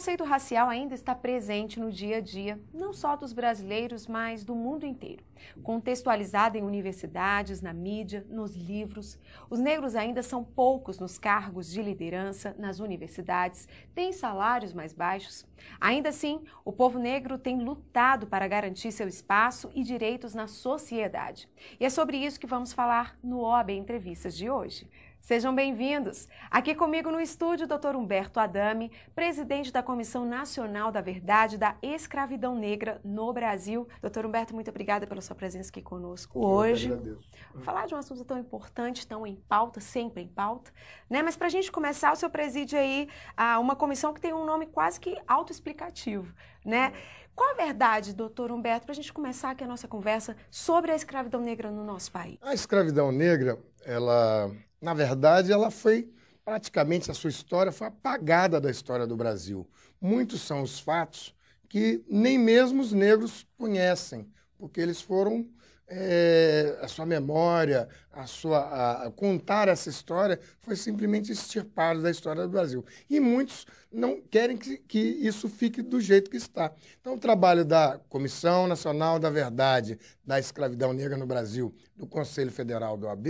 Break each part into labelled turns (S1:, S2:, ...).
S1: conceito racial ainda está presente no dia a dia, não só dos brasileiros, mas do mundo inteiro. Contextualizado em universidades, na mídia, nos livros, os negros ainda são poucos nos cargos de liderança, nas universidades, têm salários mais baixos. Ainda assim, o povo negro tem lutado para garantir seu espaço e direitos na sociedade. E é sobre isso que vamos falar no OAB Entrevistas de hoje. Sejam bem-vindos. Aqui comigo no estúdio, Dr. Humberto Adame, presidente da Comissão Nacional da Verdade da Escravidão Negra no Brasil. Dr. Humberto, muito obrigada pela sua presença aqui conosco hoje. Eu Falar de um assunto tão importante, tão em pauta, sempre em pauta, né? Mas para a gente começar, o senhor preside aí ah, uma comissão que tem um nome quase que autoexplicativo, né? É. Qual a verdade, doutor Humberto, para a gente começar aqui a nossa conversa sobre a escravidão negra no nosso país?
S2: A escravidão negra, ela, na verdade, ela foi praticamente a sua história foi apagada da história do Brasil. Muitos são os fatos que nem mesmo os negros conhecem, porque eles foram é, a sua memória, a sua a, a contar essa história foi simplesmente extirpado da história do Brasil. E muitos não querem que, que isso fique do jeito que está. Então, o trabalho da Comissão Nacional da Verdade da Escravidão Negra no Brasil, do Conselho Federal do OAB,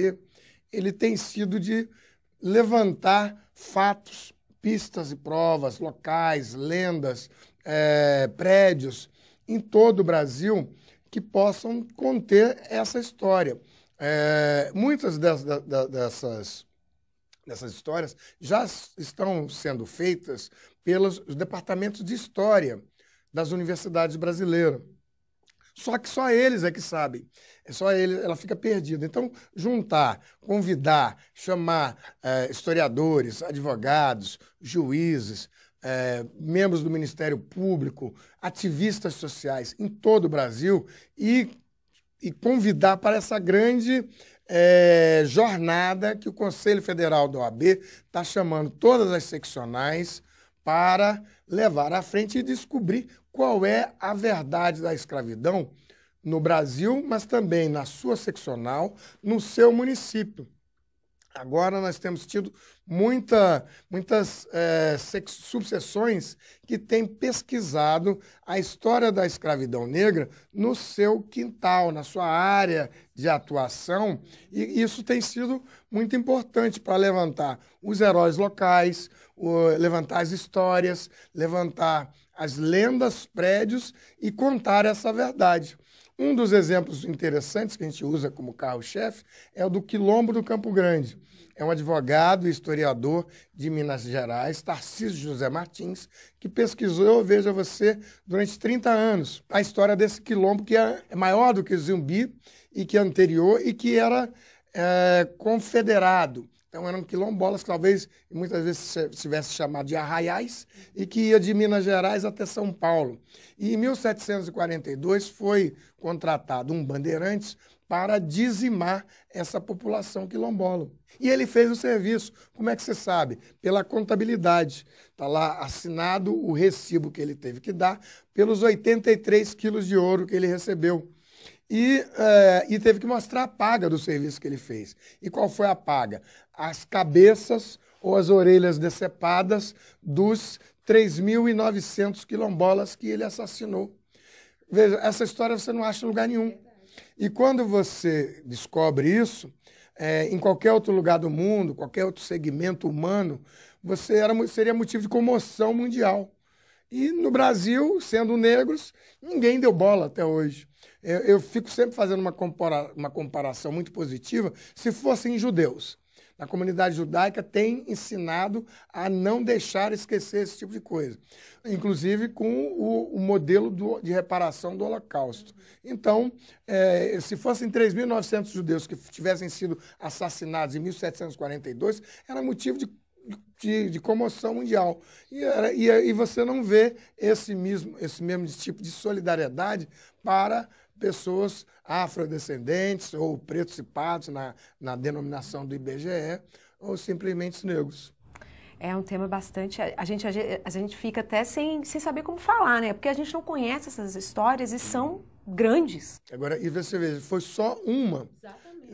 S2: ele tem sido de levantar fatos, pistas e provas, locais, lendas, é, prédios em todo o Brasil que possam conter essa história. É, muitas das, dessas, dessas histórias já estão sendo feitas pelos departamentos de história das universidades brasileiras. Só que só eles é que sabem. É só ele, ela fica perdida. Então, juntar, convidar, chamar é, historiadores, advogados, juízes, é, membros do Ministério Público, ativistas sociais em todo o Brasil e, e convidar para essa grande é, jornada que o Conselho Federal da OAB está chamando todas as seccionais para levar à frente e descobrir qual é a verdade da escravidão no Brasil, mas também na sua seccional, no seu município. Agora nós temos tido muita, muitas é, subseções que têm pesquisado a história da escravidão negra no seu quintal, na sua área de atuação, e isso tem sido muito importante para levantar os heróis locais, o, levantar as histórias, levantar as lendas, prédios e contar essa verdade. Um dos exemplos interessantes que a gente usa como carro-chefe é o do Quilombo do Campo Grande. É um advogado e historiador de Minas Gerais, Tarcísio José Martins, que pesquisou, veja você, durante 30 anos a história desse quilombo que é, é maior do que o Zumbi e que é anterior e que era é, confederado então eram quilombolas, talvez muitas vezes tivesse chamado de arraiais, e que ia de Minas Gerais até São Paulo. E em 1742 foi contratado um bandeirantes para dizimar essa população quilombola. E ele fez o serviço. Como é que você sabe? Pela contabilidade. Está lá assinado o recibo que ele teve que dar pelos 83 quilos de ouro que ele recebeu. E, é, e teve que mostrar a paga do serviço que ele fez. E qual foi a paga? As cabeças ou as orelhas decepadas dos 3.900 quilombolas que ele assassinou. Veja, essa história você não acha em lugar nenhum. E quando você descobre isso, é, em qualquer outro lugar do mundo, qualquer outro segmento humano, você era, seria motivo de comoção mundial. E no Brasil, sendo negros, ninguém deu bola até hoje. Eu, eu fico sempre fazendo uma, compara uma comparação muito positiva se fossem judeus. A comunidade judaica tem ensinado a não deixar esquecer esse tipo de coisa, inclusive com o, o modelo do, de reparação do Holocausto. Então, é, se fossem 3.900 judeus que tivessem sido assassinados em 1742, era motivo de de, de, comoção mundial. E, e, e, você não vê esse mesmo, esse mesmo tipo de solidariedade para pessoas afrodescendentes ou pretos e pardos na, na
S1: denominação do IBGE ou simplesmente negros. É um tema bastante. A gente, a gente fica até sem, sem saber como falar, né? Porque a gente não conhece essas histórias e são grandes.
S2: Agora, e você veja, foi só uma.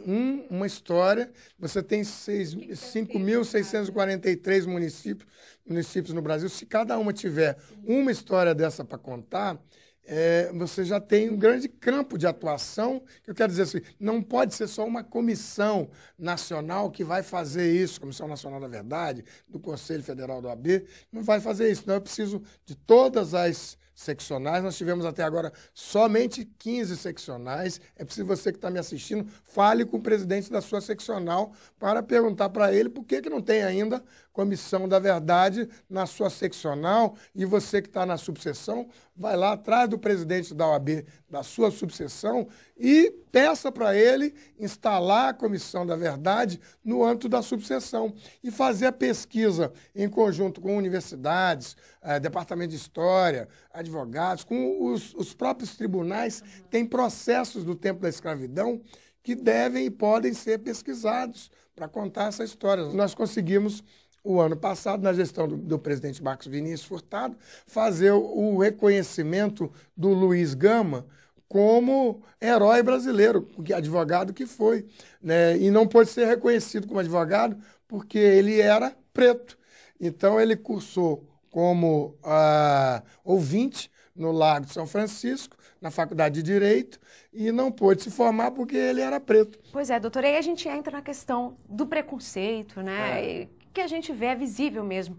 S2: Um, uma história. Você tem 5.643 municípios, municípios no Brasil. Se cada uma tiver uma história dessa para contar, é, você já tem um grande campo de atuação. Eu quero dizer assim, não pode ser só uma comissão nacional que vai fazer isso, Comissão Nacional da Verdade, do Conselho Federal do AB, não vai fazer isso. Não, eu preciso de todas as seccionais. Nós tivemos até agora somente 15 seccionais. É preciso você que está me assistindo, fale com o presidente da sua seccional para perguntar para ele por que, que não tem ainda comissão da verdade na sua seccional e você que está na subseção, vai lá atrás do presidente da OAB, da sua subseção, e peça para ele instalar a Comissão da Verdade no âmbito da subseção e fazer a pesquisa em conjunto com universidades, eh, Departamento de História, advogados, com os, os próprios tribunais, tem processos do tempo da escravidão que devem e podem ser pesquisados para contar essa história. Nós conseguimos o ano passado, na gestão do, do, presidente Marcos Vinícius Furtado, fazer o, o reconhecimento do Luiz Gama como herói brasileiro, advogado que foi. Né? E não pôde ser reconhecido como advogado porque ele era preto. Então ele cursou como ah, ouvinte no Lago de São Francisco, na Faculdade de Direito, e não pôde se formar porque ele era preto.
S1: Pois é, doutora, aí a gente entra na questão do preconceito, né? É que a gente vê é visível mesmo,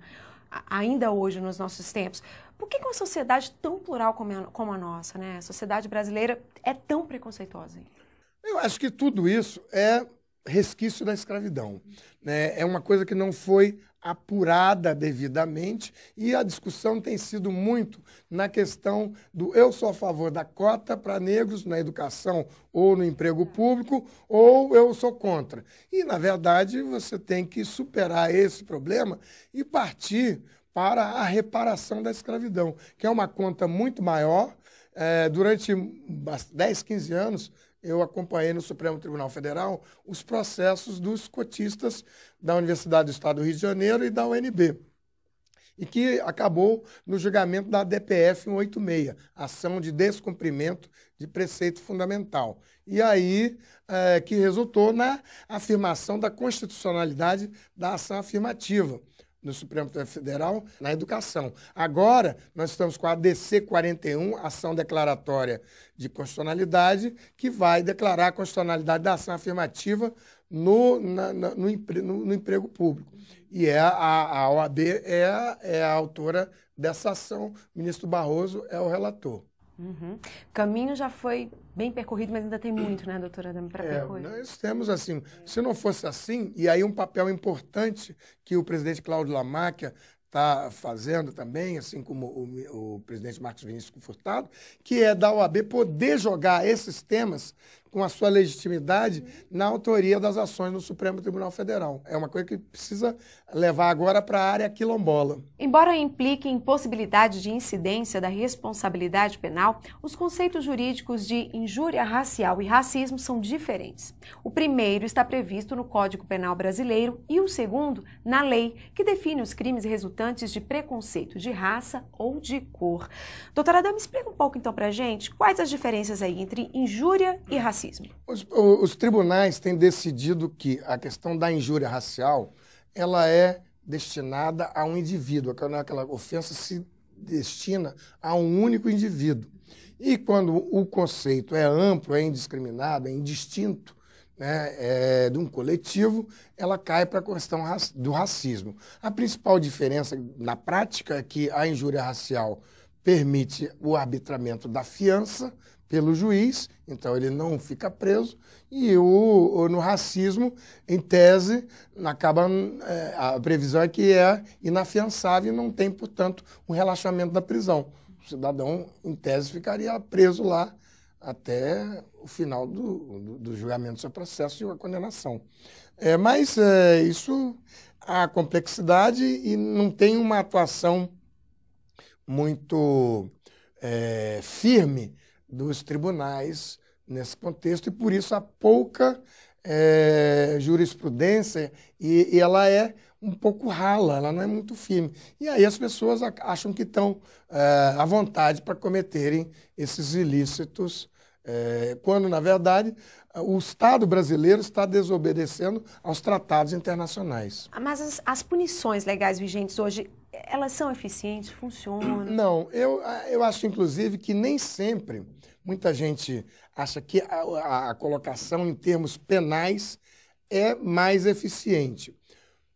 S1: ainda hoje nos nossos tempos. Por que uma sociedade tão plural como a, nossa, né? A sociedade brasileira é tão preconceituosa?
S2: Eu acho que tudo isso é resquício da escravidão. Né? É uma coisa que não foi apurada devidamente e a discussão tem sido muito na questão do eu sou a favor da cota para negros na educação ou no emprego público ou eu sou contra. E na verdade você tem que superar esse problema e partir para a reparação da escravidão, que é uma conta muito maior. É, durante 10, 15 anos, eu acompanhei no Supremo Tribunal Federal os processos dos cotistas da Universidade do Estado do Rio de Janeiro e da UNB. E que acabou no julgamento da DPF 186, ação de descumprimento de preceito fundamental. E aí é, que resultou na afirmação da constitucionalidade da ação afirmativa no Supremo Tribunal Federal na educação. Agora, nós estamos com a ADC 41, Ação Declaratória de Constitucionalidade, que vai declarar a constitucionalidade da ação afirmativa no, na, na, no, no, no, emprego público. E é a, a OAB é, é a autora dessa ação, o ministro Barroso é o relator.
S1: Uhum. O caminho já foi bem percorrido, mas ainda tem muito, né, doutora Adame, para é, percorrer. Nós temos
S2: assim, se não fosse assim, e aí um papel importante que o presidente Cláudio Lamáquia está fazendo também, assim como o, o presidente Marcos Vinícius Furtado, que é da OAB poder jogar esses temas com a sua legitimidade na autoria das ações no Supremo Tribunal Federal. É uma coisa que precisa levar agora para a área quilombola.
S1: Embora implique em possibilidade de incidência da responsabilidade penal, os conceitos jurídicos de injúria racial e racismo são diferentes. O primeiro está previsto no Código Penal Brasileiro e o segundo na lei, que define os crimes resultantes de preconceito de raça ou de cor. Doutora Dama, explica um pouco então para gente quais as diferenças aí entre injúria e racismo racismo?
S2: Os, os tribunais têm decidido que a questão da injúria racial ela é destinada a um indivíduo, é aquela ofensa se destina a um único indivíduo. E quando o conceito é amplo, é indiscriminado, é indistinto né, é, de um coletivo, ela cai para a questão do racismo. A principal diferença na prática é que a injúria racial permite o arbitramento da fiança pelo juiz, então ele não fica preso, e o, o no racismo, em tese, acaba, é, a previsão é que é inafiançável e não tem, portanto, um relaxamento da prisão. O cidadão, em tese, ficaria preso lá até o final do, do, do julgamento do seu processo e a condenação. É, mas é, isso, a complexidade e não tem uma atuação muito é, firme dos tribunais nesse contexto e por isso há pouca é, jurisprudência e, e, ela é um pouco rala, ela não é muito firme. E aí as pessoas acham que estão é, à vontade para cometerem esses ilícitos, é, quando, na verdade, o Estado brasileiro está desobedecendo aos tratados internacionais.
S1: Ah, mas as, as punições legais vigentes hoje elas são eficientes, funcionam?
S2: Não, eu, eu acho inclusive que nem sempre, muita gente acha que a, a colocação em termos penais é mais eficiente.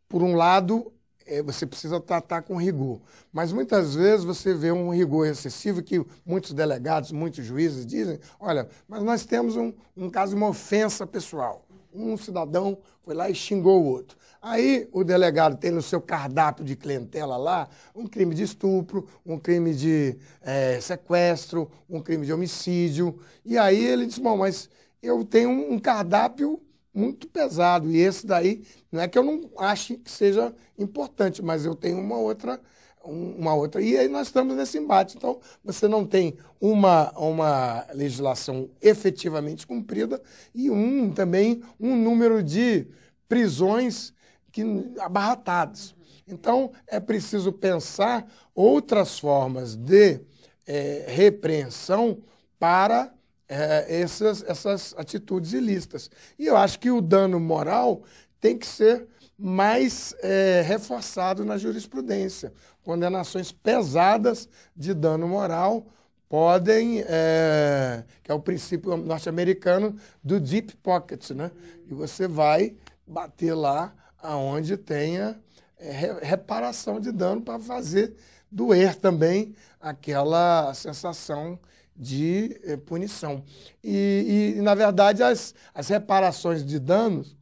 S2: Por um lado, é, você precisa tratar com rigor. Mas muitas vezes você vê um rigor excessivo que muitos delegados, muitos juízes dizem: olha, mas nós temos um, um caso, uma ofensa pessoal. Um cidadão foi lá e xingou o outro. Aí o delegado tem no seu cardápio de clientela lá um crime de estupro, um crime de é, sequestro, um crime de homicídio. E aí ele diz: Bom, mas eu tenho um cardápio muito pesado. E esse daí, não é que eu não ache que seja importante, mas eu tenho uma outra. Uma outra. E aí nós estamos nesse embate. Então, você não tem uma, uma legislação efetivamente cumprida e um também um número de prisões que abarratados. Então, é preciso pensar outras formas de é, repreensão para é, essas, essas atitudes ilícitas. E eu acho que o dano moral tem que ser mais é, reforçado na jurisprudência. Condenações é pesadas de dano moral podem, é, que é o princípio norte-americano do deep pocket, né? E você vai bater lá aonde tenha é, reparação de dano para fazer doer também aquela sensação de é, punição. E, e, na verdade, as, as reparações de danos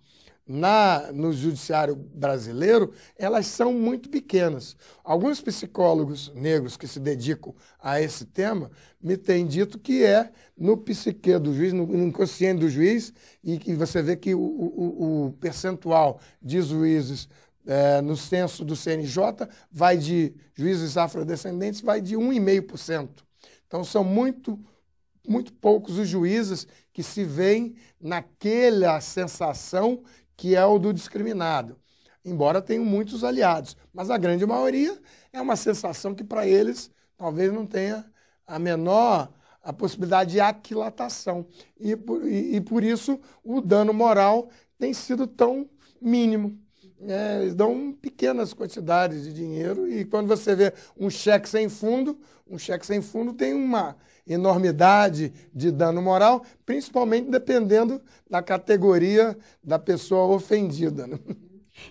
S2: na, no judiciário brasileiro, elas são muito pequenas. Alguns psicólogos negros que se dedicam a esse tema me têm dito que é no psique do juiz, no inconsciente do juiz, e que você vê que o, o, o percentual de juízes é, no censo do CNJ vai de juízes afrodescendentes, vai de 1,5%. Então são muito muito poucos os juízes que se veem naquela sensação que é o do discriminado. Embora tenham muitos aliados, mas a grande maioria é uma sensação que para eles talvez não tenha a menor a possibilidade de aquilatação. E por, e, e por isso o dano moral tem sido tão mínimo. É, eles dão pequenas quantidades de dinheiro e quando você vê um cheque sem fundo, um cheque sem fundo tem uma enormidade de dano moral, principalmente dependendo da categoria da pessoa ofendida. Né?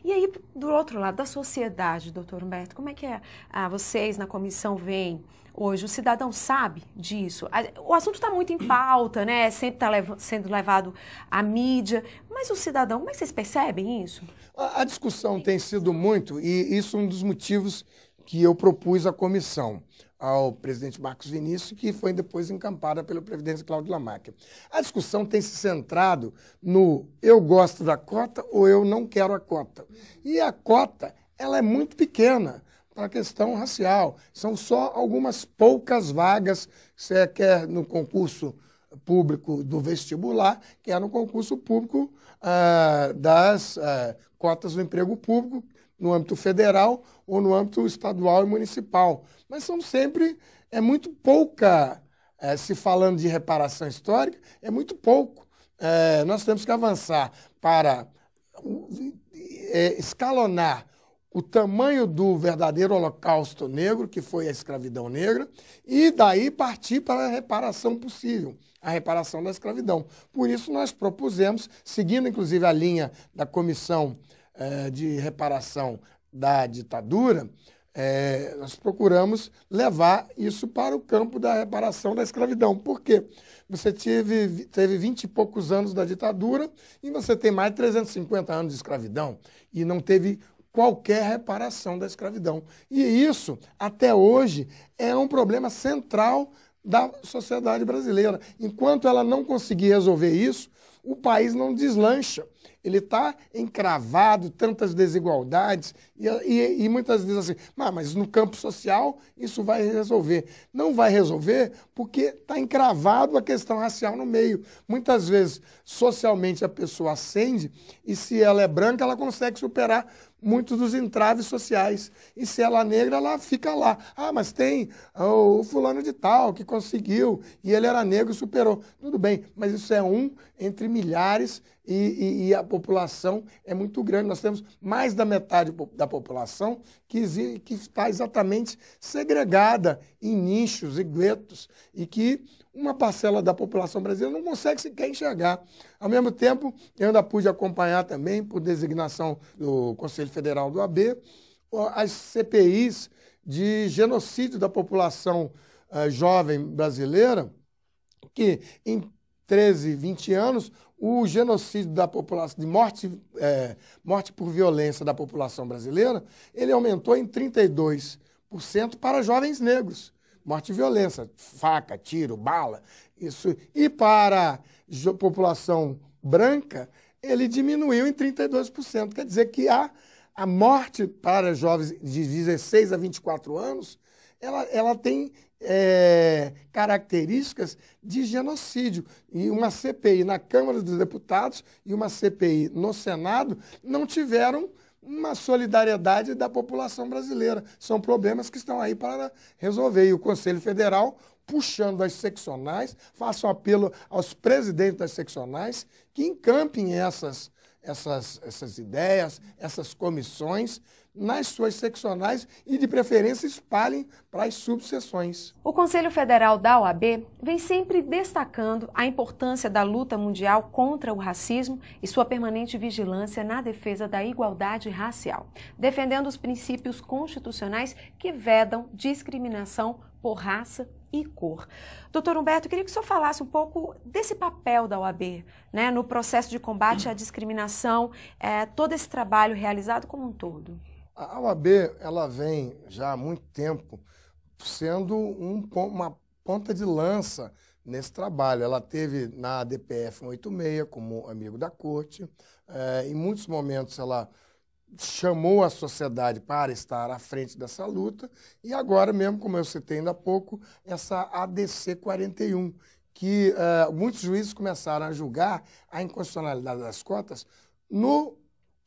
S1: E aí, do outro lado, da sociedade, doutor Humberto, como é que é? Ah, vocês na comissão veem hoje, o cidadão sabe disso? Ah, o assunto está muito em pauta, né? Sempre está lev sendo levado à mídia, mas o cidadão, como é que vocês percebem isso? A, a discussão tem
S2: sido muito, e isso é um dos motivos que eu propus à comissão ao presidente Marcos Vinícius, que foi depois encampada pelo presidente Cláudio Lamarck. A discussão tem se centrado no eu gosto da cota ou eu não quero a cota. E a cota, ela é muito pequena para a questão racial. São só algumas poucas vagas, se é quer é no concurso público do vestibular, quer é no concurso público ah, das ah, cotas do emprego público, no âmbito federal ou no âmbito estadual e municipal. Mas são sempre, é muito pouca, é, se falando de reparação histórica, é muito pouco. É, nós temos que avançar para eh, escalonar o tamanho do verdadeiro holocausto negro, que foi a escravidão negra, e daí partir para a reparação possível, a reparação da escravidão. Por isso, nós propusemos, seguindo inclusive a linha da comissão eh, de reparação da ditadura, eh, nós procuramos levar isso para o campo da reparação da escravidão. Por quê? Você teve, teve 20 e poucos anos da ditadura e você tem mais de 350 anos de escravidão e não teve qualquer reparação da escravidão. E isso, até hoje, é um problema central da sociedade brasileira. Enquanto ela não conseguir resolver isso, o país não deslancha. Ele está encravado, tantas desigualdades, e, e, e, muitas vezes assim, ah, mas no campo social isso vai resolver. Não vai resolver porque está encravado a questão racial no meio. Muitas vezes, socialmente, a pessoa ascende e se ela é branca, ela consegue superar muitos dos entraves sociais. E se ela é negra, ela fica lá. Ah, mas tem ah, o fulano de tal que conseguiu, e ele era negro e superou. Tudo bem, mas isso é um entre milhares e, e, e, a população é muito grande. Nós temos mais da metade da população que, que está exatamente segregada em nichos e guetos e que uma parcela da população brasileira não consegue sequer enxergar. Ao mesmo tempo, eu ainda pude acompanhar também, por designação do Conselho Federal do AB, as CPIs de genocídio da população uh, jovem brasileira, que em 13, 20 anos o genocídio da população, de morte, é, morte por violência da população brasileira, ele aumentou em 32% para jovens negros. Morte e violência, faca, tiro, bala, isso. E para a população branca, ele diminuiu em 32%. Quer dizer que a, a morte para jovens de 16 a 24 anos, ela, ela tem é, características de genocídio. E uma CPI na Câmara dos Deputados e uma CPI no Senado não tiveram uma solidariedade da população brasileira. São problemas que estão aí para resolver. E o Conselho Federal, puxando as seccionais, faça um apelo aos presidentes das seccionais que encampem essas, essas, essas ideias, essas comissões, nas suas seccionais e, de preferência, espalhem para as subseções.
S1: O Conselho Federal da OAB vem sempre destacando a importância da luta mundial contra o racismo e sua permanente vigilância na defesa da igualdade racial, defendendo os princípios constitucionais que vedam discriminação por raça e cor. Doutor Humberto, queria que o senhor falasse um pouco desse papel da OAB né, no processo de combate à discriminação, é, todo esse trabalho realizado como um todo.
S2: A OAB ela vem já há muito tempo sendo um, uma ponta de lança nesse trabalho. Ela teve na DPF 186 como amigo da corte, é, em muitos momentos ela chamou a sociedade para estar à frente dessa luta e agora mesmo, como eu citei ainda há pouco, essa ADC 41, que é, muitos juízes começaram a julgar a inconstitucionalidade das cotas no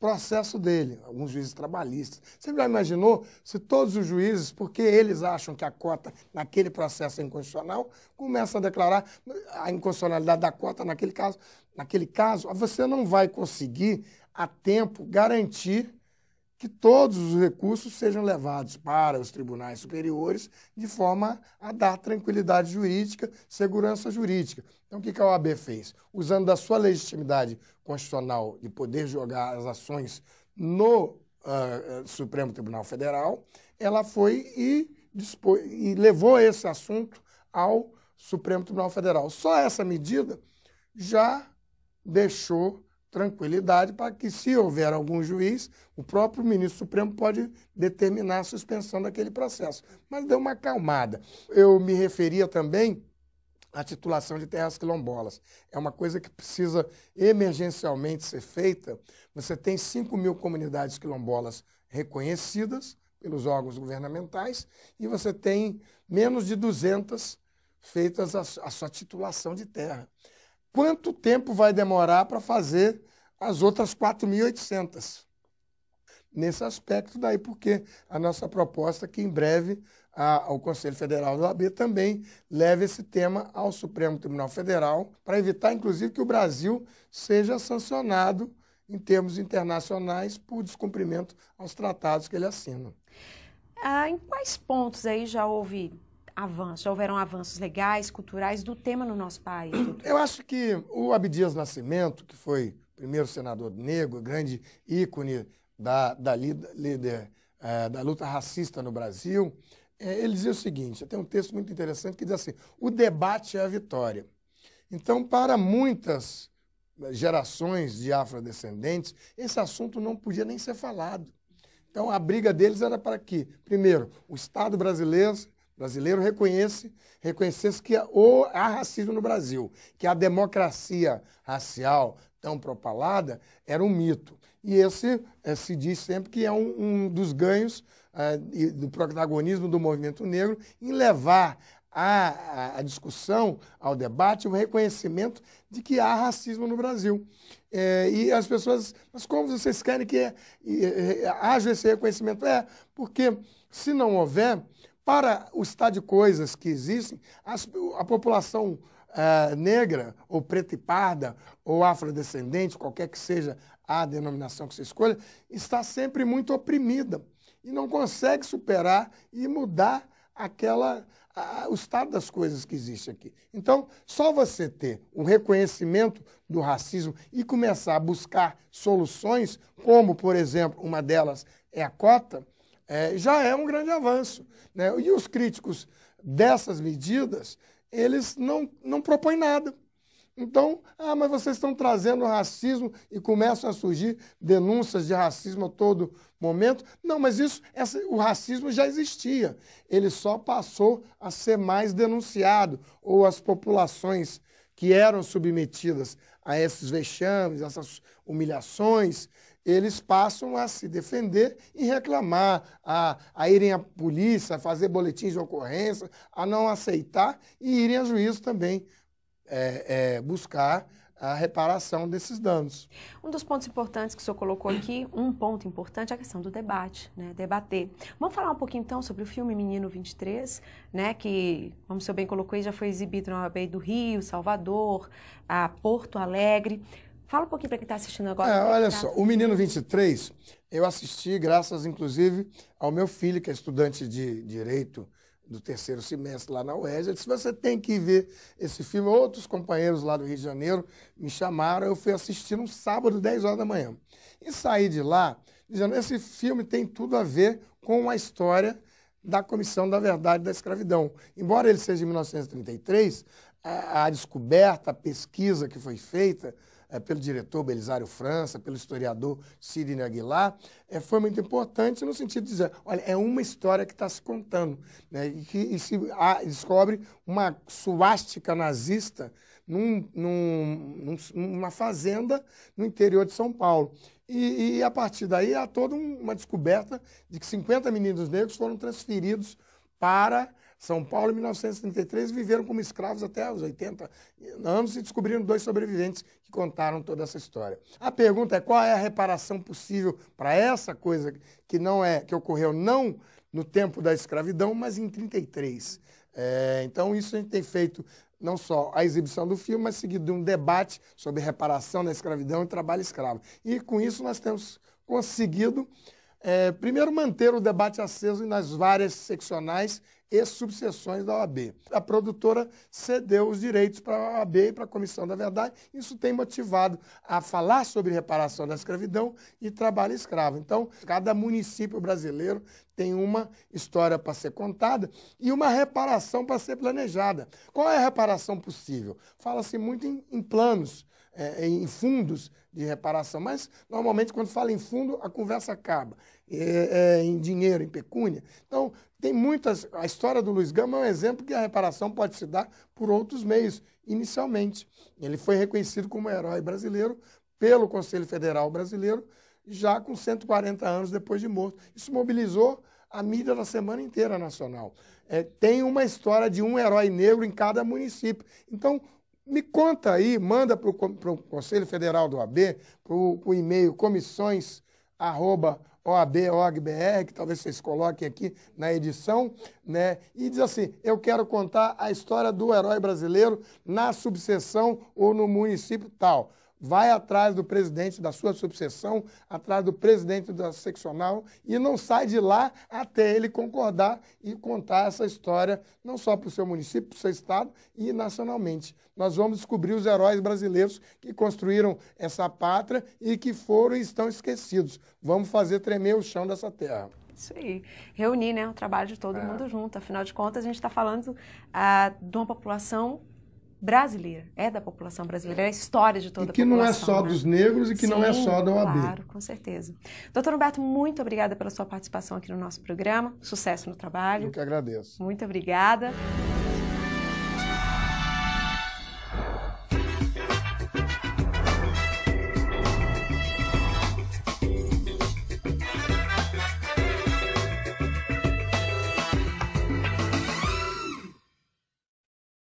S2: processo dele, alguns juízes trabalhistas. Você já imaginou se todos os juízes, porque eles acham que a cota naquele processo é inconstitucional, começam a declarar a inconstitucionalidade da cota naquele caso. Naquele caso, você não vai conseguir a tempo garantir que todos os recursos sejam levados para os tribunais superiores de forma a dar tranquilidade jurídica, segurança jurídica. Então, o que a OAB fez? Usando da sua legitimidade constitucional de poder jogar as ações no uh, Supremo Tribunal Federal, ela foi e, e levou esse assunto ao Supremo Tribunal Federal. Só essa medida já deixou tranquilidade para que, se houver algum juiz, o próprio ministro Supremo pode determinar a suspensão daquele processo. Mas deu uma acalmada. Eu me referia também à titulação de terras quilombolas. É uma coisa que precisa emergencialmente ser feita. Você tem 5 mil comunidades quilombolas reconhecidas pelos órgãos governamentais e você tem menos de 200 feitas a, a sua titulação de terra quanto tempo vai demorar para fazer as outras 4.800? Nesse aspecto daí, porque a nossa proposta é que em breve a, o Conselho Federal do AB também leve esse tema ao Supremo Tribunal Federal para evitar, inclusive, que o Brasil seja sancionado em termos internacionais por descumprimento aos tratados que ele assina.
S1: Ah, em quais pontos aí já houve avanços? Já houveram avanços legais, culturais do tema no nosso país? Doutor?
S2: Eu acho que o Abdias Nascimento, que foi primeiro senador negro, grande ícone da, da líder é, da luta racista no Brasil, é, ele dizia o seguinte: tem um texto muito interessante que diz assim: o debate é a vitória. Então, para muitas gerações de afrodescendentes, esse assunto não podia nem ser falado. Então, a briga deles era para que, primeiro, o Estado brasileiro brasileiro reconhece, reconhecesse que há racismo no Brasil, que a democracia racial tão propalada era um mito. E esse é, se diz sempre que é um, um dos ganhos é, do protagonismo do movimento negro em levar à, discussão, ao debate, o reconhecimento de que há racismo no Brasil. É, e as pessoas, mas como vocês querem que haja esse reconhecimento? É, porque se não houver, para o estado de coisas que existem, as, a população uh, negra, ou preta e parda, ou afrodescendente, qualquer que seja a denominação que você escolha, está sempre muito oprimida e não consegue superar e mudar aquela o estado das coisas que existe aqui. Então, só você ter o um reconhecimento do racismo e começar a buscar soluções, como, por exemplo, uma delas é a cota, é, já é um grande avanço. Né? E os críticos dessas medidas, eles não, não propõem nada. Então, ah, mas vocês estão trazendo racismo e começam a surgir denúncias de racismo a todo momento. Não, mas isso, essa, o racismo já existia. Ele só passou a ser mais denunciado, ou as populações que eram submetidas a esses vexames, essas humilhações, eles passam a se defender e reclamar, a, a irem à polícia, a fazer boletins de ocorrência, a não aceitar e irem a juízo também é, é, buscar a reparação desses danos.
S1: Um dos pontos importantes que o senhor colocou aqui, um ponto importante é a questão do debate, né? Debater. Vamos falar um pouquinho então sobre o filme Menino 23, né? Que, como o senhor bem colocou, já foi exibido na UAB do Rio, Salvador, a Porto Alegre. Fala um pouquinho para quem está assistindo agora. É, é olha tá...
S2: só, o Menino 23, eu assisti graças, inclusive, ao meu filho, que é estudante de Direito do terceiro semestre lá na UES. Ele disse, você tem que ver esse filme. Outros companheiros lá do Rio de Janeiro me chamaram, eu fui assistir um sábado, 10 horas da manhã. E saí de lá dizendo, esse filme tem tudo a ver com a história da Comissão da Verdade da Escravidão. Embora ele seja de 1933, a, a descoberta, a pesquisa que foi feita é, pelo diretor Belisário França, pelo historiador Sidney Aguilar, é, foi muito importante no sentido de dizer, olha, é uma história que está se contando, né, e que e se a, descobre uma suástica nazista num, num, numa fazenda no interior de São Paulo. E, e a partir daí há toda uma descoberta de que 50 meninos negros foram transferidos para são Paulo, em 1933, viveram como escravos até os 80 anos e descobriram dois sobreviventes que contaram toda essa história. A pergunta é qual é a reparação possível para essa coisa que não é que ocorreu não no tempo da escravidão, mas em 33. É, então isso a gente tem feito não só a exibição do filme, mas seguido de um debate sobre reparação da escravidão e trabalho escravo. E com isso nós temos conseguido é, primeiro manter o debate aceso nas várias seccionais e subseções da OAB. A produtora cedeu os direitos para a OAB e para a Comissão da Verdade. Isso tem motivado a falar sobre reparação da escravidão e trabalho escravo. Então, cada município brasileiro tem uma história para ser contada e uma reparação para ser planejada. Qual é a reparação possível? Fala-se muito em, em planos. É, em fundos de reparação, mas normalmente quando fala em fundo a conversa acaba. É, é, em dinheiro, em pecúnia. Então, tem muitas. A história do Luiz Gama é um exemplo que a reparação pode se dar por outros meios, inicialmente. Ele foi reconhecido como herói brasileiro pelo Conselho Federal Brasileiro, já com 140 anos depois de morto. Isso mobilizou a mídia da semana inteira nacional. É, tem uma história de um herói negro em cada município. Então, me conta aí, manda para o Conselho Federal do AB, para o e-mail comissões arroba OAB, que talvez vocês coloquem aqui na edição, né? E diz assim: eu quero contar a história do herói brasileiro na subseção ou no município tal vai atrás do presidente da sua subseção, atrás do presidente da seccional e não sai de lá até ele concordar e contar essa história, não só para o seu município, para o seu estado e nacionalmente. Nós vamos descobrir os heróis brasileiros que construíram essa pátria e que foram e estão esquecidos. Vamos fazer tremer o chão dessa terra.
S1: Isso aí. Reunir né, o trabalho de todo é. mundo junto. Afinal de contas, a gente está falando ah, de uma população brasileira, é da população brasileira, é a história de toda a população. E que não é só né? dos negros e que Sim, não é só da OAB. Claro, com certeza. Doutor Humberto, muito obrigada pela sua participação aqui no nosso programa. Sucesso no trabalho. Eu que agradeço. Muito obrigada.